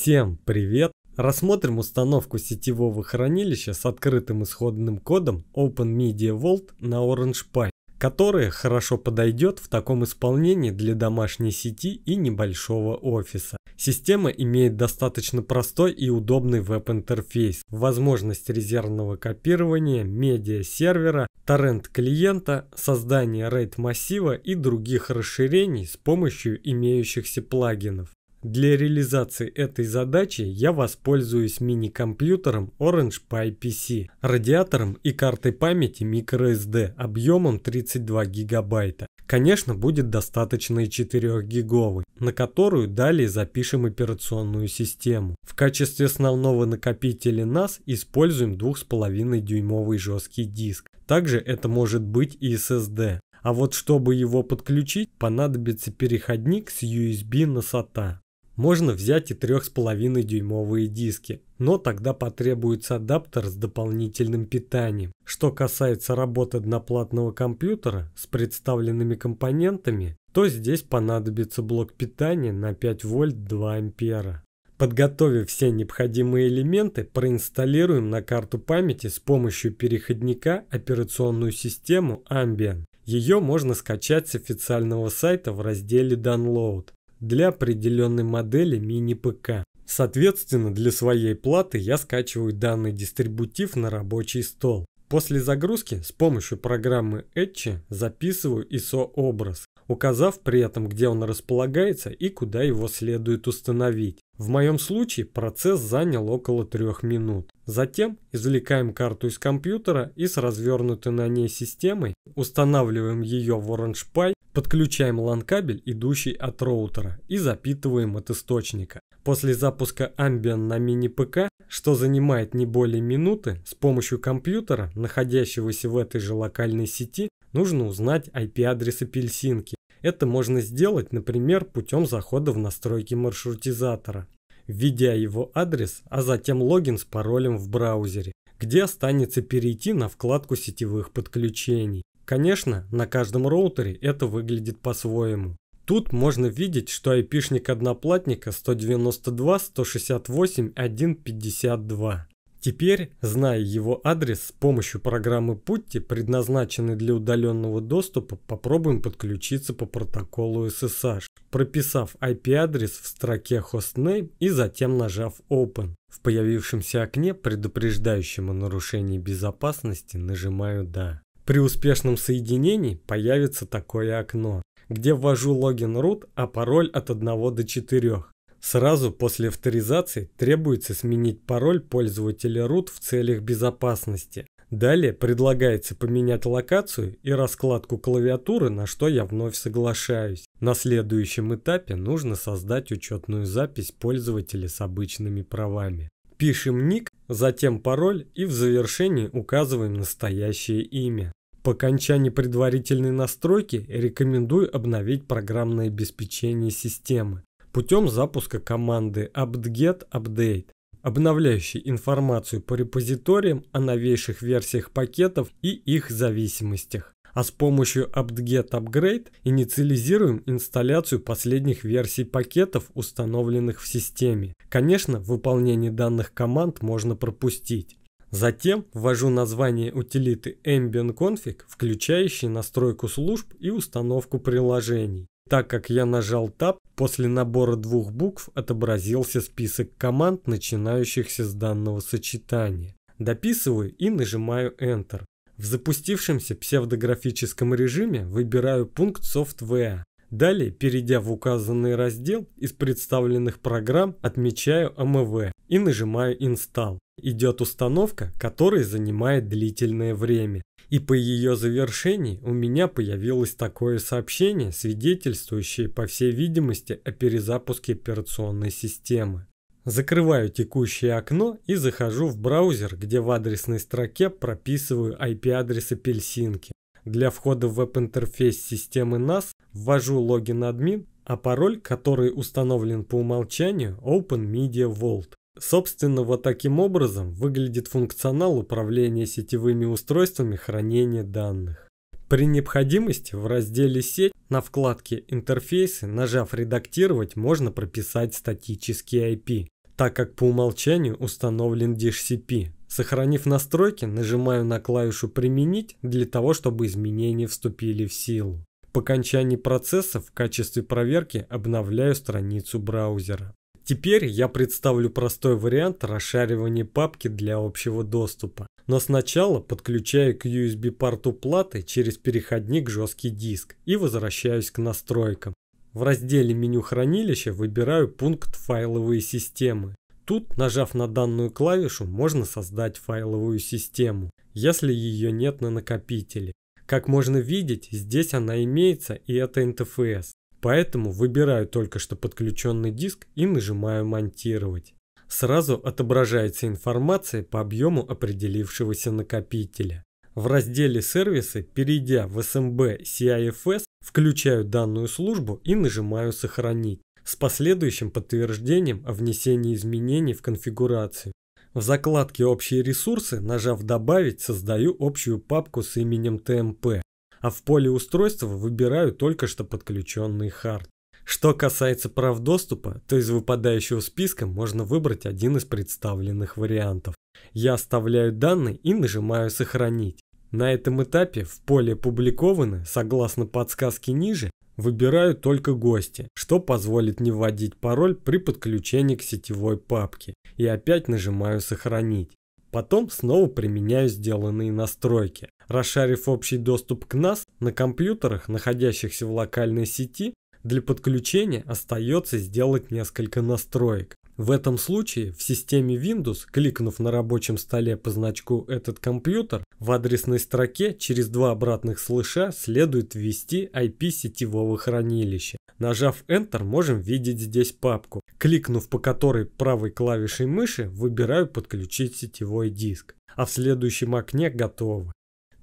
Всем привет! Рассмотрим установку сетевого хранилища с открытым исходным кодом Open Media Vault на Orange Pi, которое хорошо подойдет в таком исполнении для домашней сети и небольшого офиса. Система имеет достаточно простой и удобный веб-интерфейс, возможность резервного копирования, медиа-сервера, торрент клиента, создание RAID массива и других расширений с помощью имеющихся плагинов. Для реализации этой задачи я воспользуюсь мини-компьютером Orange Pi PC, радиатором и картой памяти microSD объемом 32 гигабайта. Конечно, будет достаточно и 4 гиговой, на которую далее запишем операционную систему. В качестве основного накопителя NAS используем 2,5 дюймовый жесткий диск. Также это может быть и SSD. А вот чтобы его подключить, понадобится переходник с USB на SATA. Можно взять и 3,5 дюймовые диски, но тогда потребуется адаптер с дополнительным питанием. Что касается работы одноплатного компьютера с представленными компонентами, то здесь понадобится блок питания на 5 вольт 2 ампера. Подготовив все необходимые элементы, проинсталируем на карту памяти с помощью переходника операционную систему Ambient. Ее можно скачать с официального сайта в разделе Download для определенной модели мини-ПК. Соответственно, для своей платы я скачиваю данный дистрибутив на рабочий стол. После загрузки с помощью программы Etch записываю ISO-образ, указав при этом, где он располагается и куда его следует установить. В моем случае процесс занял около трех минут. Затем извлекаем карту из компьютера и с развернутой на ней системой устанавливаем ее в Orange Pi, подключаем LAN-кабель, идущий от роутера, и запитываем от источника. После запуска Ambient на мини-ПК, что занимает не более минуты, с помощью компьютера, находящегося в этой же локальной сети, нужно узнать IP-адрес апельсинки, это можно сделать, например, путем захода в настройки маршрутизатора, введя его адрес, а затем логин с паролем в браузере, где останется перейти на вкладку сетевых подключений. Конечно, на каждом роутере это выглядит по-своему. Тут можно видеть, что айпишник одноплатника 192.168.1.52. Теперь, зная его адрес, с помощью программы Путти, предназначенной для удаленного доступа, попробуем подключиться по протоколу SSH, прописав IP-адрес в строке Hostname и затем нажав Open. В появившемся окне, предупреждающем о нарушении безопасности, нажимаю «Да». При успешном соединении появится такое окно, где ввожу логин root, а пароль от 1 до 4. Сразу после авторизации требуется сменить пароль пользователя root в целях безопасности. Далее предлагается поменять локацию и раскладку клавиатуры, на что я вновь соглашаюсь. На следующем этапе нужно создать учетную запись пользователя с обычными правами. Пишем ник, затем пароль и в завершении указываем настоящее имя. По окончании предварительной настройки рекомендую обновить программное обеспечение системы путем запуска команды apt-get update, обновляющей информацию по репозиториям о новейших версиях пакетов и их зависимостях. А с помощью apt-get upgrade инициализируем инсталляцию последних версий пакетов, установленных в системе. Конечно, выполнение данных команд можно пропустить. Затем ввожу название утилиты ambient.config, включающей настройку служб и установку приложений. Так как я нажал Tab, После набора двух букв отобразился список команд, начинающихся с данного сочетания. Дописываю и нажимаю Enter. В запустившемся псевдографическом режиме выбираю пункт SoftWare Далее, перейдя в указанный раздел из представленных программ, отмечаю АМВ и нажимаю «Install». Идет установка, которая занимает длительное время. И по ее завершении у меня появилось такое сообщение, свидетельствующее, по всей видимости, о перезапуске операционной системы. Закрываю текущее окно и захожу в браузер, где в адресной строке прописываю IP-адрес апельсинки. Для входа в веб-интерфейс системы NAS ввожу логин админ, а пароль, который установлен по умолчанию Open Media Vault. Собственно, вот таким образом выглядит функционал управления сетевыми устройствами хранения данных. При необходимости в разделе «Сеть» на вкладке «Интерфейсы», нажав «Редактировать», можно прописать статический IP так как по умолчанию установлен DHCP. Сохранив настройки, нажимаю на клавишу «Применить» для того, чтобы изменения вступили в силу. По окончании процесса в качестве проверки обновляю страницу браузера. Теперь я представлю простой вариант расшаривания папки для общего доступа. Но сначала подключаю к USB-порту платы через переходник жесткий диск и возвращаюсь к настройкам. В разделе меню хранилища выбираю пункт «Файловые системы». Тут, нажав на данную клавишу, можно создать файловую систему, если ее нет на накопителе. Как можно видеть, здесь она имеется и это NTFS. Поэтому выбираю только что подключенный диск и нажимаю «Монтировать». Сразу отображается информация по объему определившегося накопителя. В разделе «Сервисы», перейдя в SMB CIFS, а включаю данную службу и нажимаю «Сохранить» с последующим подтверждением о внесении изменений в конфигурацию. В закладке «Общие ресурсы», нажав «Добавить», создаю общую папку с именем TMP, а в поле устройства выбираю только что подключенный хард. Что касается прав доступа, то из выпадающего списка можно выбрать один из представленных вариантов. Я оставляю данные и нажимаю «Сохранить». На этом этапе в поле «Публикованы», согласно подсказке ниже, выбираю только гости, что позволит не вводить пароль при подключении к сетевой папке. И опять нажимаю «Сохранить». Потом снова применяю сделанные настройки. Расшарив общий доступ к NAS, на компьютерах, находящихся в локальной сети, для подключения остается сделать несколько настроек. В этом случае в системе Windows, кликнув на рабочем столе по значку «Этот компьютер», в адресной строке через два обратных слыша следует ввести IP сетевого хранилища. Нажав Enter, можем видеть здесь папку, кликнув по которой правой клавишей мыши, выбираю «Подключить сетевой диск», а в следующем окне «Готово».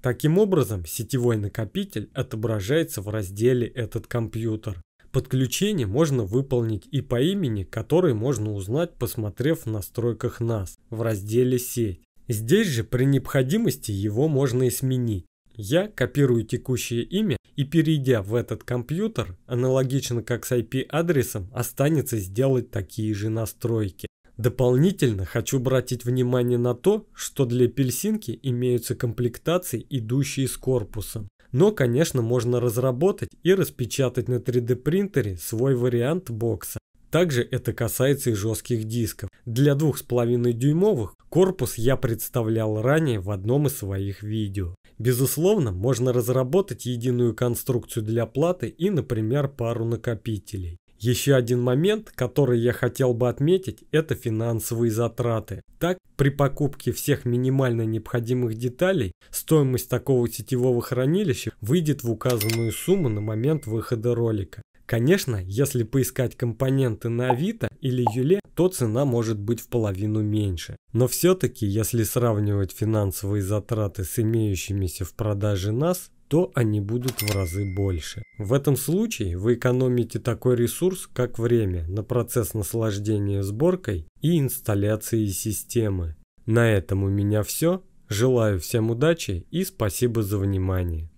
Таким образом, сетевой накопитель отображается в разделе «Этот компьютер». Подключение можно выполнить и по имени, который можно узнать, посмотрев в настройках NAS в разделе «Сеть». Здесь же при необходимости его можно и сменить. Я копирую текущее имя и перейдя в этот компьютер, аналогично как с IP-адресом, останется сделать такие же настройки. Дополнительно хочу обратить внимание на то, что для пельсинки имеются комплектации, идущие с корпусом. Но, конечно, можно разработать и распечатать на 3D принтере свой вариант бокса. Также это касается и жестких дисков. Для 2,5 дюймовых корпус я представлял ранее в одном из своих видео. Безусловно, можно разработать единую конструкцию для платы и, например, пару накопителей. Еще один момент, который я хотел бы отметить, это финансовые затраты. Так, при покупке всех минимально необходимых деталей, стоимость такого сетевого хранилища выйдет в указанную сумму на момент выхода ролика. Конечно, если поискать компоненты на Авито или Юле, то цена может быть в половину меньше. Но все-таки, если сравнивать финансовые затраты с имеющимися в продаже нас, то они будут в разы больше. В этом случае вы экономите такой ресурс, как время, на процесс наслаждения сборкой и инсталляцией системы. На этом у меня все. Желаю всем удачи и спасибо за внимание.